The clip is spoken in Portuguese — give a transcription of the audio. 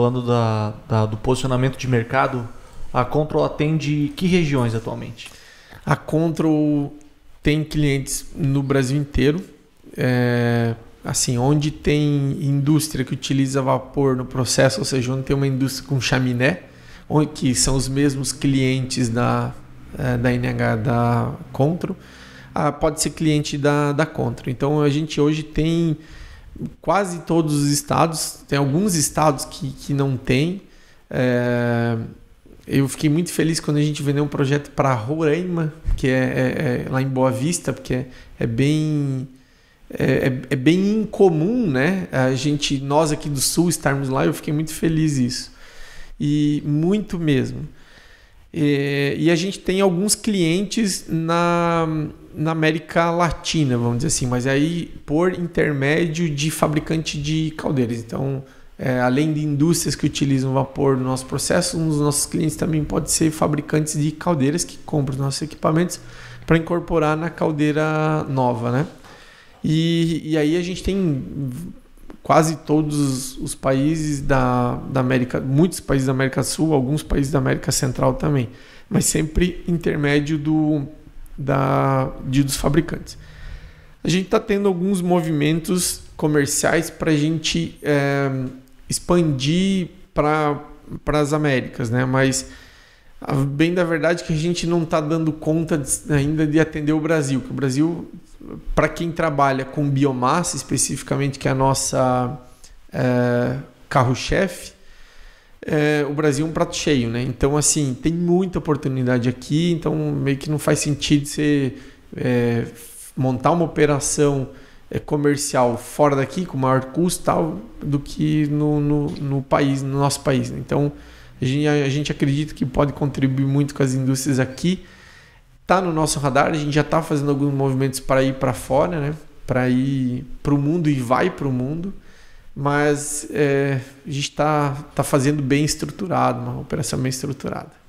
falando da, da, do posicionamento de mercado, a Control atende que regiões atualmente? A Control tem clientes no Brasil inteiro. É, assim, onde tem indústria que utiliza vapor no processo, ou seja, onde tem uma indústria com chaminé, onde, que são os mesmos clientes da, é, da NH da Contro, ah, pode ser cliente da, da Contro. Então a gente hoje tem quase todos os estados, tem alguns estados que, que não tem. É, eu fiquei muito feliz quando a gente vendeu um projeto para Roraima, que é, é, é, lá em Boa Vista, porque é, é bem é, é, é, bem incomum, né? A gente nós aqui do Sul estarmos lá. Eu fiquei muito feliz isso e muito mesmo. E, e a gente tem alguns clientes na, na América Latina, vamos dizer assim, mas aí por intermédio de fabricante de caldeiras. Então, é, além de indústrias que utilizam vapor no nosso processo, um dos nossos clientes também pode ser fabricantes de caldeiras que compram os nossos equipamentos para incorporar na caldeira nova, né? E, e aí a gente tem quase todos os países da, da América, muitos países da América Sul, alguns países da América Central também, mas sempre intermédio do, da, de, dos fabricantes. A gente está tendo alguns movimentos comerciais para a gente é, expandir para as Américas, né? mas bem da verdade é que a gente não está dando conta de, ainda de atender o Brasil, que o Brasil para quem trabalha com biomassa, especificamente, que é a nossa é, carro-chefe, é, o Brasil é um prato cheio, né? Então, assim, tem muita oportunidade aqui, então meio que não faz sentido você é, montar uma operação é, comercial fora daqui, com maior custo tal, do que no, no, no país, no nosso país. Né? Então, a gente, a gente acredita que pode contribuir muito com as indústrias aqui tá no nosso radar, a gente já tá fazendo alguns movimentos para ir para fora, né? Para ir para o mundo e vai para o mundo, mas é, a gente está tá fazendo bem estruturado, uma operação bem estruturada.